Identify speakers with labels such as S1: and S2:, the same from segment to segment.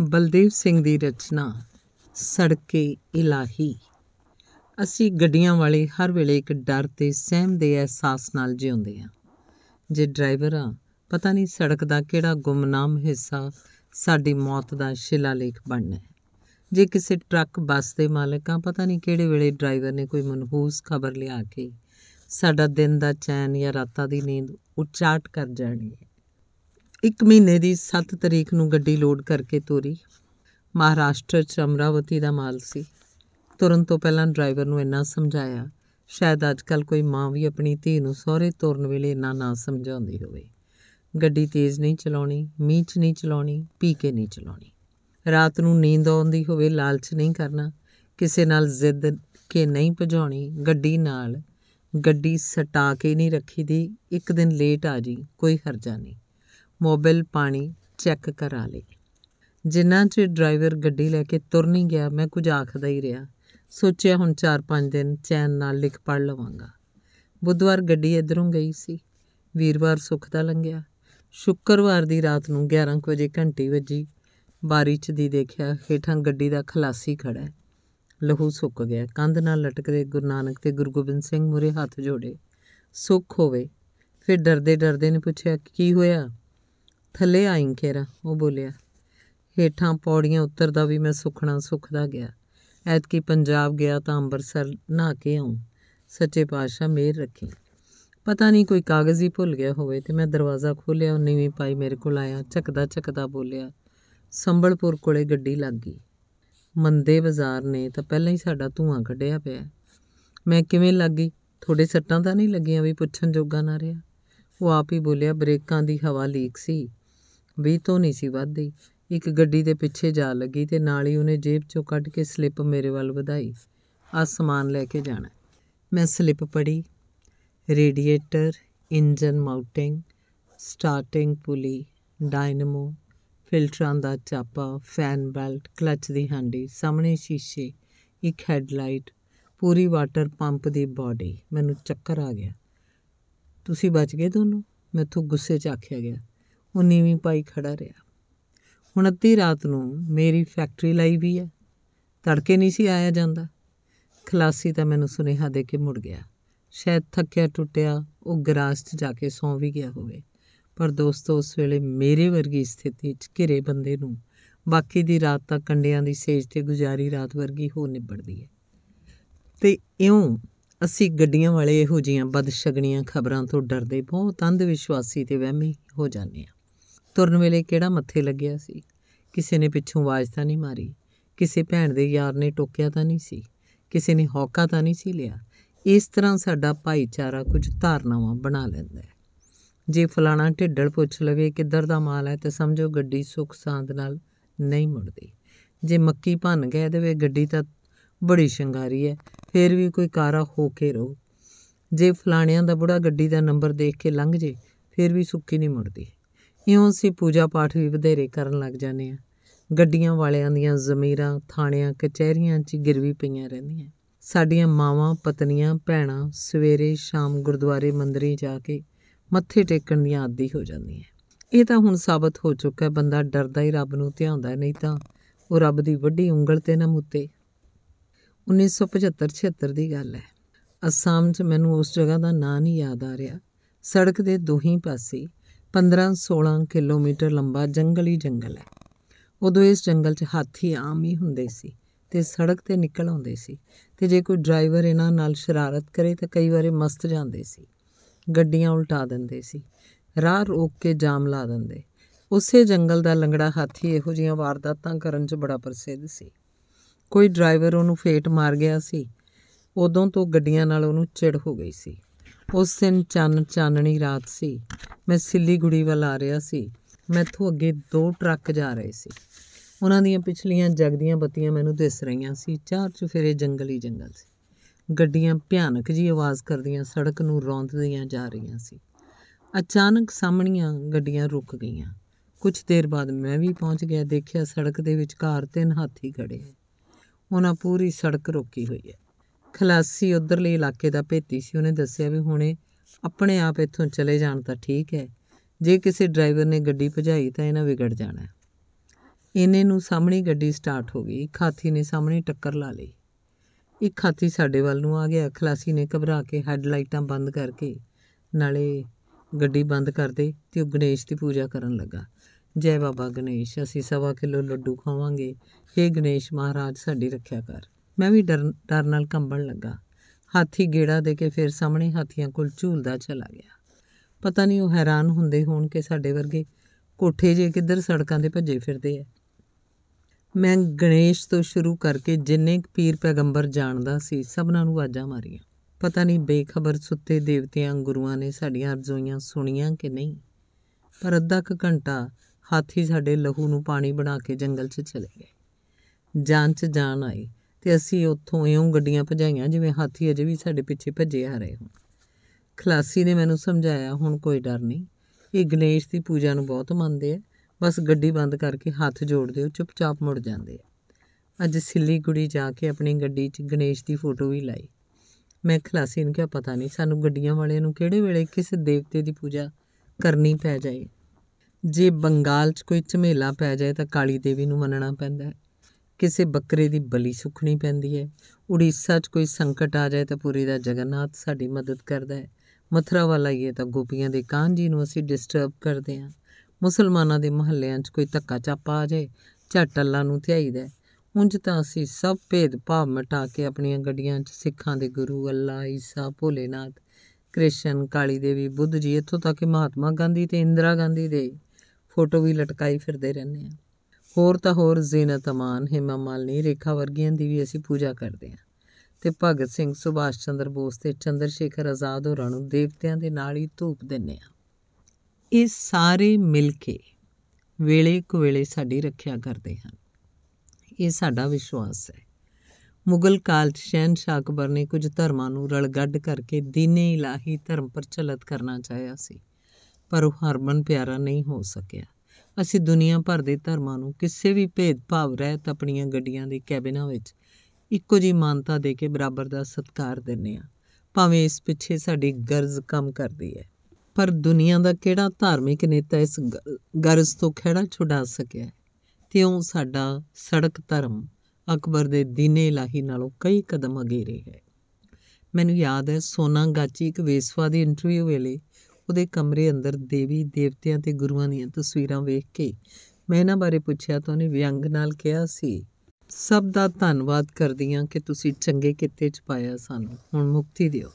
S1: ਬਲਦੇਵ ਸਿੰਘ ਦੀ ਰਚਨਾ ਸੜਕੇ ਇਲਾਹੀ ਅਸੀਂ ਗੱਡੀਆਂ ਵਾਲੇ ਹਰ ਵੇਲੇ ਇੱਕ ਡਰ ਤੇ ਸਹਿਮ ਦੇ ਅਹਿਸਾਸ ਨਾਲ ਜਿਉਂਦੇ ਆ ਜੇ ਡਰਾਈਵਰ ਆ ਪਤਾ ਨਹੀਂ ਸੜਕ ਦਾ ਕਿਹੜਾ ਗੁੰਮਨਾਮ ਹਿੱਸਾ ਸਾਡੀ ਮੌਤ ਦਾ ਸ਼ਿਲਾਲੇਖ ਬਣਨਾ ਹੈ ਜੇ ਕਿਸੇ ਟਰੱਕ ਬੱਸ ਦੇ ਮਾਲਕ ਆ ਪਤਾ ਨਹੀਂ ਕਿਹੜੇ ਵੇਲੇ ਡਰਾਈਵਰ ਨੇ ਕੋਈ ਮਨਹੂਸ ਖਬਰ ਲਿਆ ਕੇ ਸਾਡਾ ਦਿਨ ਦਾ ਚੈਨ ਜਾਂ ਰਾਤਾਂ ਦੀ ਨੀਂਦ ਉਚਾਟ ਕਰ ਜਾਣੀ ਹੈ ਇੱਕ ਮਹੀਨੇ ਦੀ 7 ਤਰੀਕ ਨੂੰ ਗੱਡੀ ਲੋਡ ਕਰਕੇ ਤੋਰੀ ਮਹਾਰਾਸ਼ਟਰ ਚ ਅਮਰਾਵਤੀ ਦਾ ਮਾਲ ਸੀ ਤੁਰਨ ਤੋਂ ਪਹਿਲਾਂ ਡਰਾਈਵਰ ਨੂੰ ਇੰਨਾ ਸਮਝਾਇਆ ਸ਼ਾਇਦ ਅੱਜਕੱਲ ਕੋਈ ਮਾਂ ਵੀ ਆਪਣੀ ਧੀ ਨੂੰ ਸਹੁਰੇ ਤੁਰਨ ਵੇਲੇ ਇੰਨਾ ਨਾ ਸਮਝਾਉਂਦੀ ਹੋਵੇ ਗੱਡੀ ਤੇਜ਼ ਨਹੀਂ ਚਲਾਉਣੀ ਮੀਂਹ 'ਚ ਨਹੀਂ ਚਲਾਉਣੀ ਪੀ ਕੇ ਨਹੀਂ ਚਲਾਉਣੀ ਰਾਤ ਨੂੰ ਨੀਂਦ ਆਉਂਦੀ ਹੋਵੇ ਲਾਲਚ ਨਹੀਂ ਕਰਨਾ ਕਿਸੇ ਨਾਲ ਜ਼ਿੱਦ ਕੇ ਨਹੀਂ ਭਜਾਉਣੀ ਗੱਡੀ ਨਾਲ ਗੱਡੀ ਸਟਾ ਕੇ ਨਹੀਂ ਰੱਖੀਦੀ ਇੱਕ ਦਿਨ ਲੇਟ ਆ ਜੀ ਕੋਈ ਹਰਜਾ ਨਹੀਂ ਮੋਬਿਲ ਪਾਣੀ ਚੈੱਕ ਕਰਾ ਲਈ ਜਿੰਨਾ ਚਿਰ ਡਰਾਈਵਰ ਗੱਡੀ ਲੈ ਕੇ ਤੁਰ ਨਹੀਂ ਗਿਆ ਮੈਂ ਕੁਝ ਆਖਦਾ ਹੀ ਰਿਹਾ ਸੋਚਿਆ ਹੁਣ 4-5 ਦਿਨ ਚੈਨ ਨਾਲ ਲਿਖ ਪੜ ਲਵਾਂਗਾ ਬੁੱਧਵਾਰ ਗੱਡੀ ਇਧਰੋਂ ਗਈ ਸੀ ਵੀਰਵਾਰ ਸੁੱਖ ਦਾ ਲੰਘਿਆ ਸ਼ੁੱਕਰਵਾਰ ਦੀ ਰਾਤ ਨੂੰ 11 ਵਜੇ ਘੰਟੀ ਵੱਜੀ ਬਾਰੀ 'ਚ ਦੀ ਦੇਖਿਆ ਹੇਠਾਂ ਗੱਡੀ ਦਾ ਖਲਾਸੀ ਖੜਾ ਹੈ ਲਹੂ ਸੁੱਕ ਗਿਆ ਕੰਧ ਨਾਲ ਲਟਕਦੇ ਗੁਰੂ ਨਾਨਕ ਤੇ ਗੁਰੂ ਗੋਬਿੰਦ ਸਿੰਘ ਮੁਰੇ ਹੱਥ ਜੋੜੇ ਸੁੱਖ ਹੋਵੇ ਫਿਰ ਡਰਦੇ ਡਰਦੇ ਨੇ ਪੁੱਛਿਆ ਕੀ ਹੋਇਆ ਥੱਲੇ ਆਈ ਖੇਰਾ ਉਹ ਬੋਲਿਆ ਹੇਠਾਂ ਪੌੜੀਆਂ ਉੱਤਰਦਾ ਵੀ ਮੈਂ ਸੁਖਣਾ ਸੁਖਦਾ ਗਿਆ ਐਤਕੀ ਪੰਜਾਬ ਗਿਆ ਤਾਂ ਅੰਮ੍ਰਿਤਸਰ ਨਾ ਕੇ ਆਉਂ ਸੱਚੇ ਪਾਤਸ਼ਾਹ ਮੇਰ ਰੱਖੀ ਪਤਾ ਨਹੀਂ ਕੋਈ ਕਾਗਜ਼ ਹੀ ਭੁੱਲ ਗਿਆ ਹੋਵੇ ਤੇ ਮੈਂ ਦਰਵਾਜ਼ਾ ਖੋਲ੍ਹਿਆ ਉਹ ਨੀਵੀਂ ਪਾਈ ਮੇਰੇ ਕੋਲ ਆਇਆ ਝਕਦਾ ਝਕਦਾ ਬੋਲਿਆ ਸੰਬਲਪੁਰ ਕੋਲੇ ਗੱਡੀ ਲੱਗ ਗਈ ਮੰਦੇ ਬਾਜ਼ਾਰ ਨੇ ਤਾਂ ਪਹਿਲਾਂ ਹੀ ਸਾਡਾ ਧੂਆਂ ਕੱਢਿਆ ਪਿਆ ਮੈਂ ਕਿਵੇਂ ਲੱਗ ਗਈ ਥੋੜੇ ਸੱਟਾਂ ਤਾਂ ਨਹੀਂ ਲੱਗੀਆਂ ਵੀ ਪੁੱਛਣ ਜੋਗਾ ਨਾ ਰਿਹਾ ਉਹ ਆਪ ਹੀ ਬੋਲਿਆ ਬ੍ਰੇਕਾਂ ਦੀ ਹਵਾ ਲੀਕ ਸੀ ਵੀ ਤੋਂ ਨਹੀਂ ਸੀ ਵੱਧਦੀ ਇੱਕ ਗੱਡੀ ਦੇ ਪਿੱਛੇ ਜਾ ਲੱਗੀ ਤੇ ਨਾਲ ਹੀ ਉਹਨੇ ਜੇਬ ਚੋਂ ਕੱਢ ਕੇ ਸਲਿੱਪ ਮੇਰੇ ਵੱਲ ਵਧਾਈ ਆ ਸਮਾਨ ਲੈ ਕੇ ਜਾਣਾ ਮੈਂ ਸਲਿੱਪ ਪੜੀ radiator engine mounting starting pulley dynamo ਫਿਲਟਰਾਂ ਦਾ ਚਾਪਾ ਫੈਨ ਬੈਲਟ ਕਲਚ ਦੀ ਹਾਂਡੀ ਸਾਹਮਣੇ ਸ਼ੀਸ਼ੇ ਇੱਕ ਹੈਡਲਾਈਟ ਪੂਰੀ ਵਾਟਰ ਪੰਪ ਦੀ ਬਾਡੀ ਮੈਨੂੰ ਚੱਕਰ ਆ ਗਿਆ ਤੁਸੀਂ ਬਚ ਗਏ ਦੋਨੋਂ ਮੈਥੋਂ ਗੁੱਸੇ 'ਚ ਆਖਿਆ ਗਿਆ ਉਹ ਨੀਵੀਂ ਪਾਈ ਖੜਾ ਰਿਹਾ ਹੁਣ ਅੱਧੀ ਰਾਤ ਨੂੰ ਮੇਰੀ ਫੈਕਟਰੀ ਲਈ ਵੀ ਹੈ ਤੜਕੇ ਨਹੀਂ ਸੀ ਆਇਆ ਜਾਂਦਾ ਖਲਾਸੀ ਤਾਂ ਮੈਨੂੰ ਸੁਨੇਹਾ ਦੇ ਕੇ ਮੁੜ ਗਿਆ ਸ਼ਾਇਦ ਥੱਕਿਆ ਟੁੱਟਿਆ ਉਹ ਗਰਾਸ 'ਚ ਜਾ ਕੇ ਸੌਂ ਵੀ ਗਿਆ ਹੋਵੇ ਪਰ ਦੋਸਤੋ ਉਸ ਵੇਲੇ ਮੇਰੇ ਵਰਗੀ ਸਥਿਤੀ 'ਚ ਘਿਰੇ ਬੰਦੇ ਨੂੰ ਬਾਕੀ ਦੀ ਰਾਤ ਤਾਂ ਕੰਡਿਆਂ ਦੀ ਸੇਜ ਤੇ ਗੁਜ਼ਾਰੀ ਰਾਤ ਵਰਗੀ ਹੋ ਨਿਬੜਦੀ ਹੈ ਤੇ ਇਉਂ ਅਸੀਂ ਗੱਡੀਆਂ ਵਾਲੇ ਇਹੋ ਜੀਆਂ ਬਦਸ਼ਗਣੀਆਂ ਖਬਰਾਂ ਤੋਂ ਡਰਦੇ ਬਹੁਤ ਅੰਧ ਵਿਸ਼ਵਾਸੀ ਤੇ ਵਹਿਮੀ ਹੋ ਜਾਂਦੇ ਹਾਂ ਤੁਰਨ ਵੇਲੇ ਕਿਹੜਾ ਮੱਥੇ ਲੱਗਿਆ ਸੀ ਕਿਸੇ ਨੇ ਪਿੱਛੋਂ ਆਵਾਜ਼ ਤਾਂ ਨਹੀਂ ਮਾਰੀ ਕਿਸੇ ਭੈਣ ਦੇ ਯਾਰ ਨੇ ਟੋਕਿਆ ਤਾਂ ਨਹੀਂ ਸੀ ਕਿਸੇ ਨੇ ਹੌਕਾ ਤਾਂ ਨਹੀਂ ਸੀ ਲਿਆ ਇਸ ਤਰ੍ਹਾਂ ਸਾਡਾ ਭਾਈਚਾਰਾ ਕੁਝ ਧਾਰਨਾਵਾਂ ਬਣਾ ਲੈਂਦਾ ਹੈ ਜੇ ਫਲਾਣਾ ਢਿੱਡਲ ਪੁੱਛ ਲਵੇ ਕਿੱਧਰ ਦਾ ਮਾਲ ਹੈ ਤੇ ਸਮਝੋ ਗੱਡੀ ਸੁੱਖ ਸਾਂਦ ਨਾਲ ਨਹੀਂ ਮੁੜਦੀ ਜੇ ਮੱਕੀ ਭੰਨ ਗਏ ਦੇਵੇ ਗੱਡੀ ਤਾਂ ਬੜੀ ਸ਼ਿੰਗਾਰੀ ਹੈ ਫੇਰ ਵੀ ਕੋਈ ਕਾਰਾ ਹੋ ਕੇ ਰੋ ਜੇ ਫਲਾਣਿਆਂ ਦਾ ਬੁੜਾ ਗੱਡੀ ਦਾ ਨੰਬਰ ਦੇਖ ਕੇ ਲੰਘ ਜੇ ਫੇਰ ਵੀ ਸੁੱਕੀ ਨਹੀਂ ਮੁੜਦੀ ਇਉਂ ਅਸੀਂ ਪੂਜਾ ਪਾਠ ਵੀ ਵਧੇਰੇ ਕਰਨ ਲੱਗ ਜਾਂਦੇ ਆ ਗੱਡੀਆਂ ਵਾਲਿਆਂ ਦੀਆਂ ਜ਼ਮੀਰਾਂ ਥਾਣਿਆਂ ਕਚਹਿਰੀਆਂ 'ਚ ਗਿਰਵੀ ਪਈਆਂ ਰਹਿੰਦੀਆਂ ਸਾਡੀਆਂ ਮਾਵਾਂ ਪਤਨੀਆਂ ਭੈਣਾਂ ਸਵੇਰੇ ਸ਼ਾਮ ਗੁਰਦੁਆਰੇ ਮੰਦਰੀ ਜਾ ਕੇ ਮੱਥੇ ਟੇਕਣ ਦੀ ਆਦੀ ਹੋ ਜਾਂਦੀਆਂ ਇਹ ਤਾਂ ਹੁਣ ਸਾਬਤ ਹੋ ਚੁੱਕਾ ਬੰਦਾ ਡਰਦਾ ਹੀ ਰੱਬ ਨੂੰ ਧਿਆਉਂਦਾ ਨਹੀਂ ਤਾਂ ਉਹ ਰੱਬ ਦੀ ਵੱਡੀ ਉਂਗਲ ਤੇ ਨਾ ਮੁੱਤੇ 1975 76 ਦੀ ਗੱਲ ਹੈ ਅਸਾਮ 'ਚ ਮੈਨੂੰ ਉਸ ਜਗ੍ਹਾ ਦਾ ਨਾਂ ਨਹੀਂ ਯਾਦ ਆ ਰਿਹਾ ਸੜਕ ਦੇ ਦੋਹੀਂ ਪਾਸੇ 15-16 ਕਿਲੋਮੀਟਰ ਲੰਬਾ ਜੰਗਲ ਹੀ ਜੰਗਲ ਹੈ ਉਦੋਂ ਇਸ ਜੰਗਲ 'ਚ ਹਾਥੀ ਆਮ ਹੀ ਹੁੰਦੇ ਸੀ ਤੇ ਸੜਕ ਤੇ ਨਿਕਲ ਆਉਂਦੇ ਸੀ ਤੇ ਜੇ ਕੋਈ ਡਰਾਈਵਰ ਇਹਨਾਂ ਨਾਲ ਸ਼ਰਾਰਤ ਕਰੇ ਤਾਂ ਕਈ ਵਾਰੇ ਮਸਤ ਜਾਂਦੇ ਸੀ ਗੱਡੀਆਂ ਉਲਟਾ ਦਿੰਦੇ ਸੀ ਰਾਹ ਰੋਕ ਕੇ ਜਾਮ ਲਾ ਦਿੰਦੇ ਉਸੇ ਜੰਗਲ ਦਾ ਲੰਗੜਾ ਹਾਥੀ ਇਹੋ ਜਿਹੀਆਂ ਵਾਰਦਾਤਾਂ ਕਰਨ 'ਚ ਬੜਾ ਪ੍ਰਸਿੱਧ ਸੀ ਕੋਈ ਡਰਾਈਵਰ ਉਹਨੂੰ ਫੇਟ ਮਾਰ ਗਿਆ ਸੀ ਉਦੋਂ ਤੋਂ ਗੱਡੀਆਂ ਨਾਲ ਉਹਨੂੰ ਚਿੜ ਹੋ ਗਈ ਸੀ ਉਸ ਦਿਨ ਚੰਨ ਚਾਨਣੀ ਰਾਤ ਸੀ ਮੈਂ ਸਿੱਲੀਗੁੜੀ ਵੱਲ ਆ ਰਿਹਾ ਸੀ ਮੈਥੋਂ ਅੱਗੇ ਦੋ ਟਰੱਕ ਜਾ ਰਹੇ ਸੀ ਉਹਨਾਂ ਦੀਆਂ ਪਿਛਲੀਆਂ ਜਗਦੀਆਂ ਬੱਤੀਆਂ ਮੈਨੂੰ ਦਿਸ ਰਹੀਆਂ ਸੀ ਚਾਰ ਚੁਫੇਰੇ ਜੰਗਲ ਹੀ ਜੰਗਲ ਸੀ ਗੱਡੀਆਂ ਭਿਆਨਕ ਜੀ ਆਵਾਜ਼ ਕਰਦੀਆਂ ਸੜਕ ਨੂੰ ਰੌਂਦਦੀਆਂ ਜਾ ਰਹੀਆਂ ਸੀ ਅਚਾਨਕ ਸਾਹਮਣੀਆਂ ਗੱਡੀਆਂ ਰੁਕ ਗਈਆਂ ਕੁਝ ਦੇਰ ਬਾਅਦ ਮੈਂ ਵੀ ਪਹੁੰਚ ਗਿਆ ਦੇਖਿਆ ਸੜਕ ਦੇ ਵਿਚਕਾਰ ਤਿੰਨ ਹਾਥੀ ਖੜੇ ਹਨ ਉਹਨਾਂ ਪੂਰੀ ਸੜਕ ਰੋਕੀ ਹੋਈ ਹੈ ਖਲਾਸੀ ਉਧਰਲੇ ਇਲਾਕੇ ਦਾ ਭੇਤੀ ਸੀ ਉਹਨੇ ਦੱਸਿਆ ਵੀ ਹੁਣੇ ਆਪਣੇ ਆਪ ਇੱਥੋਂ ਚਲੇ ਜਾਣ ਤਾਂ ਠੀਕ ਹੈ ਜੇ ਕਿਸੇ ਡਰਾਈਵਰ ਨੇ ਗੱਡੀ ਭਜਾਈ ਤਾਂ ਇਹਨਾਂ ਵਿਗੜ ਜਾਣਾ ਇਹਨੇ ਨੂੰ ਸਾਹਮਣੀ ਗੱਡੀ ਸਟਾਰਟ ਹੋ ਗਈ ਖਾਤੀ ਨੇ ਸਾਹਮਣੀ ਟੱਕਰ ਲਾ ਲਈ ਇੱਕ ਖਾਤੀ ਸਾਡੇ ਵੱਲ ਨੂੰ ਆ ਗਿਆ ਖਲਾਸੀ ਨੇ ਘਬਰਾ ਕੇ ਹੈੱਡਲਾਈਟਾਂ ਬੰਦ ਕਰਕੇ ਨਾਲੇ ਗੱਡੀ ਬੰਦ ਕਰਦੇ ਤੇ ਉਹ ਗਣੇਸ਼ ਦੀ ਪੂਜਾ ਕਰਨ ਲੱਗਾ ਜੈ ਬਾਬਾ ਗਣੇਸ਼ ਅਸੀਂ ਸਵਾ ਕਿਲੋ ਲੱਡੂ ਖਾਵਾਂਗੇ ਇਹ ਗਣੇਸ਼ ਮਹਾਰਾਜ ਸਾਡੀ ਰੱਖਿਆ ਕਰ ਮੈਂ ਵੀ ਡਰ ਡਰ ਨਾਲ ਕੰਬਣ ਲੱਗਾ ਹਾਥੀ ਗੇੜਾ ਦੇ ਕੇ ਫਿਰ ਸਾਹਮਣੇ ਹਾਥੀਆਂ ਕੋਲ ਝੂਲਦਾ ਚਲਾ ਗਿਆ ਪਤਾ ਨਹੀਂ ਉਹ ਹੈਰਾਨ ਹੁੰਦੇ ਹੋਣ ਕਿ ਸਾਡੇ ਵਰਗੇ ਕੋਠੇ ਜੇ ਕਿੱਧਰ ਸੜਕਾਂ ਦੇ ਭੱਜੇ ਫਿਰਦੇ ਐ ਮੈਂ ਗਣੇਸ਼ ਤੋਂ ਸ਼ੁਰੂ ਕਰਕੇ ਜਿੰਨੇ ਪੀਰ ਪੈਗੰਬਰ ਜਾਣਦਾ ਸੀ ਸਭਨਾਂ ਨੂੰ ਆਵਾਜ਼ਾਂ ਮਾਰੀਆਂ ਪਤਾ ਨਹੀਂ ਬੇਖਬਰ ਸੁੱਤੇ ਦੇਵਤਿਆਂ ਗੁਰੂਆਂ ਨੇ ਸਾਡੀਆਂ ਅਰਜ਼ੋਈਆਂ ਸੁਣੀਆਂ ਕਿ ਨਹੀਂ ਪਰ ਅੱਧਾ ਕੁ ਘੰਟਾ ਹਾਥੀ ਸਾਡੇ ਲਹੂ ਨੂੰ ਪਾਣੀ ਬਣਾ ਕੇ ਜੰਗਲ 'ਚ ਚਲੇ ਗਏ ਜਾਨ 'ਚ ਜਾਨ ਆਈ ਤੇ ਅਸੀਂ ਉੱਥੋਂ ਇਉਂ ਗੱਡੀਆਂ ਭਜਾਈਆਂ ਜਿਵੇਂ ਹਾਥੀ ਅਜੇ ਵੀ ਸਾਡੇ ਪਿੱਛੇ ਭੱਜੇ ਆ ਰਹੇ ਹੋ ਖਲਾਸੀ ਨੇ ਮੈਨੂੰ ਸਮਝਾਇਆ ਹੁਣ ਕੋਈ ਡਰ ਨਹੀਂ ਇਹ ਗਣੇਸ਼ ਦੀ ਪੂਜਾ ਨੂੰ ਬਹੁਤ ਮੰਨਦੇ ਆ ਬਸ ਗੱਡੀ ਬੰਦ ਕਰਕੇ ਹੱਥ ਜੋੜਦੇ ਹੋ ਚੁੱਪਚਾਪ ਮੁੜ ਜਾਂਦੇ ਆ ਅੱਜ ਸਿੱਲੀ ਗੁੜੀ ਜਾ ਕੇ ਆਪਣੀ ਗੱਡੀ 'ਚ ਗਣੇਸ਼ ਦੀ ਫੋਟੋ ਵੀ ਲਾਈ ਮੈਂ ਖਲਾਸੀ ਨੂੰ ਕਿਹਾ ਪਤਾ ਨਹੀਂ ਸਾਨੂੰ ਗੱਡੀਆਂ ਵਾਲਿਆਂ ਨੂੰ ਕਿਹੜੇ ਵੇਲੇ ਕਿਸ ਦੇਵਤੇ ਦੀ ਪੂਜਾ ਕਰਨੀ ਪੈ ਜਾਏ ਜੇ ਬੰਗਾਲ 'ਚ ਕੋਈ ਝਮੇਲਾ ਪੈ ਜਾਏ ਤਾਂ ਕਾਲੀ ਦੇਵੀ ਨੂੰ ਮੰਨਣਾ ਪੈਂਦਾ ਕਿਸੇ ਬੱਕਰੇ ਦੀ ਬਲੀ ਸੁਖਣੀ ਪੈਂਦੀ ਹੈ ਉੜੀਸਾ 'ਚ ਕੋਈ ਸੰਕਟ ਆ ਜਾਏ ਤਾਂ ਪੂਰੀ ਦਾ ਜਗਨਨਾਥ ਸਾਡੀ ਮਦਦ ਕਰਦਾ ਹੈ ਮਥਰਾ ਵਾਲਾ ਇਹ ਤਾਂ ਗੋਪੀਆਂ ਦੇ ਕਾਨ ਜੀ ਨੂੰ ਅਸੀਂ ਡਿਸਟਰਬ ਕਰਦੇ ਹਾਂ ਮੁਸਲਮਾਨਾਂ ਦੇ ਮਹੱਲਿਆਂ 'ਚ ਕੋਈ ਧੱਕਾ ਚਾਪਾ ਆ ਜਾਏ ਝਟ ਅੱਲਾ ਨੂੰ ਧਿਆਈਦਾ ਉੰਜ ਤਾਂ ਅਸੀਂ ਸਭ ਭੇਦ ਭਾਵ ਮਿਟਾ ਕੇ ਆਪਣੀਆਂ ਗੱਡੀਆਂ 'ਚ ਸਿੱਖਾਂ ਦੇ ਗੁਰੂ ਅੱਲਾ ਈਸਾ ਭੋਲੇਨਾਥ ਕ੍ਰਿਸ਼ਨ ਕਾਲੀ ਦੇਵੀ ਬੁੱਧ ਜੀ ਇੱਥੋਂ ਤੱਕ ਕਿ ਮਹਾਤਮਾ ਗਾਂਧੀ ਤੇ ਇੰਦਰਾ ਗਾਂਧੀ ਦੇ ਫੋਟੋ ਵੀ ਲਟਕਾਈ ਫਿਰਦੇ ਰਹਿੰਦੇ ਆ ਹੋਰ ਤਾਂ ਹੋਰ ਜ਼ੀਨਤ ਅਮਾਨ ਹਿਮਾ ਮਾਲਨੀ ਰੇਖਾ ਵਰਗੀਆਂ ਦੀ ਵੀ ਅਸੀਂ ਪੂਜਾ ਕਰਦੇ ਹਾਂ ਤੇ ਭਗਤ ਸਿੰਘ ਸੁਭਾਸ਼ ਚੰਦਰ ਬੋਸ ਤੇ ਚੰਦਰ ਸ਼ੇਖਰ ਆਜ਼ਾਦ ਹੋਰਾਂ ਨੂੰ ਦੇਵਤਿਆਂ ਦੇ ਨਾਲ ਹੀ ਧੂਪ ਦਿੰਨੇ ਆ ਇਹ ਸਾਰੇ ਮਿਲ ਕੇ ਵੇਲੇ ਕੁਵੇਲੇ ਸਾਡੀ ਰੱਖਿਆ ਕਰਦੇ ਹਨ ਇਹ ਸਾਡਾ ਵਿਸ਼ਵਾਸ ਹੈ ਮੁਗਲ ਕਾਲ 'ਚ ਸ਼ਹਿਨशाह ਅਕਬਰ ਨੇ ਕੁਝ ਧਰਮਾਂ ਨੂੰ ਰਲਗੱਡ ਕਰਕੇ ਦੀਨੇ ਇਲਾਹੀ ਧਰਮ ਪ੍ਰਚਲਿਤ ਕਰਨਾ ਚਾਹਿਆ ਸੀ ਪਰ ਉਹ ਹਰਮਨ ਪਿਆਰਾ ਨਹੀਂ ਹੋ ਸਕਿਆ ਅਸੀਂ ਦੁਨੀਆ ਭਰ ਦੇ ਧਰਮਾਂ ਨੂੰ ਕਿਸੇ ਵੀ ਭੇਦਭਾਵ ਰਹਿਤ ਆਪਣੀਆਂ ਗੱਡੀਆਂ ਦੇ ਕੈਬਿਨਾਂ ਵਿੱਚ ਇੱਕੋ ਜੀ ਮਾਨਤਾ ਦੇ ਕੇ ਬਰਾਬਰ ਦਾ ਸਤਿਕਾਰ ਦਿੰਨੇ ਆ ਭਾਵੇਂ ਇਸ ਪਿੱਛੇ ਸਾਡੀ ਗਰਜ਼ ਕੰਮ ਕਰਦੀ ਹੈ ਪਰ ਦੁਨੀਆ ਦਾ ਕਿਹੜਾ ਧਾਰਮਿਕ ਨੇਤਾ ਇਸ ਗਰਜ਼ ਤੋਂ ਖਿਹੜਾ ਛੁਡਾ ਸਕਿਆ ਤਿਉਂ ਸਾਡਾ ਸੜਕ ਧਰਮ ਅਕਬਰ ਦੇ ਦੀਨੇ ਇਲਾਹੀ ਨਾਲੋਂ ਕਈ ਕਦਮ ਅਗੇ ਰਿਹਾ ਹੈ ਮੈਨੂੰ ਯਾਦ ਹੈ ਸੋਨਾ ਗਾਚੀ ਇੱਕ ਵੇਸਵਾ ਦੀ ਇੰਟਰਵਿਊ ਵੇਲੇ ਉਹਦੇ ਕਮਰੇ ਅੰਦਰ ਦੇਵੀ ਦੇਵਤਿਆਂ ਤੇ ਗੁਰੂਆਂ ਦੀਆਂ ਤਸਵੀਰਾਂ ਵੇਖ ਕੇ ਮੈਂ ਇਹਨਾਂ ਬਾਰੇ ਪੁੱਛਿਆ ਤਾਂ ਉਹਨੇ ਵਿਅੰਗ ਨਾਲ ਕਿਹਾ ਸੀ ਸਭ ਦਾ ਧੰਨਵਾਦ ਕਰਦੀਆਂ ਕਿ ਤੁਸੀਂ ਚੰਗੇ ਕਿਤੇ ਚ ਪਾਇਆ ਸਾਨੂੰ ਹੁਣ ਮੁਕਤੀ ਦਿਓ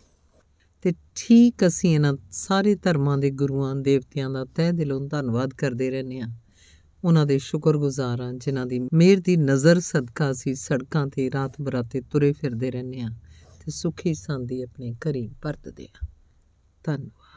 S1: ਤੇ ਠੀਕ ਅਸੀਂ ਇਹਨਾਂ ਸਾਰੇ ਧਰਮਾਂ ਦੇ ਗੁਰੂਆਂ ਦੇਵਤਿਆਂ ਦਾ ਤਹਿ ਦਿਲੋਂ ਧੰਨਵਾਦ ਕਰਦੇ ਰਹਿੰਦੇ ਹਾਂ ਉਹਨਾਂ ਦੇ ਸ਼ੁਕਰਗੁਜ਼ਾਰ ਹਾਂ ਜਿਨ੍ਹਾਂ ਦੀ ਮਿਹਰ ਦੀ ਨਜ਼ਰ ਸਦਕਾ ਸੀ ਸੜਕਾਂ ਤੇ ਰਾਤ ਬਰਾਤੇ ਤੁਰੇ ਫਿਰਦੇ ਰਹਿੰਦੇ ਹਾਂ ਤੇ ਸੁਖੀ ਸੰਦੀ ਆਪਣੇ ਘਰੀ ਪਰਤਦੇ ਹਾਂ ਧੰਨਵਾਦ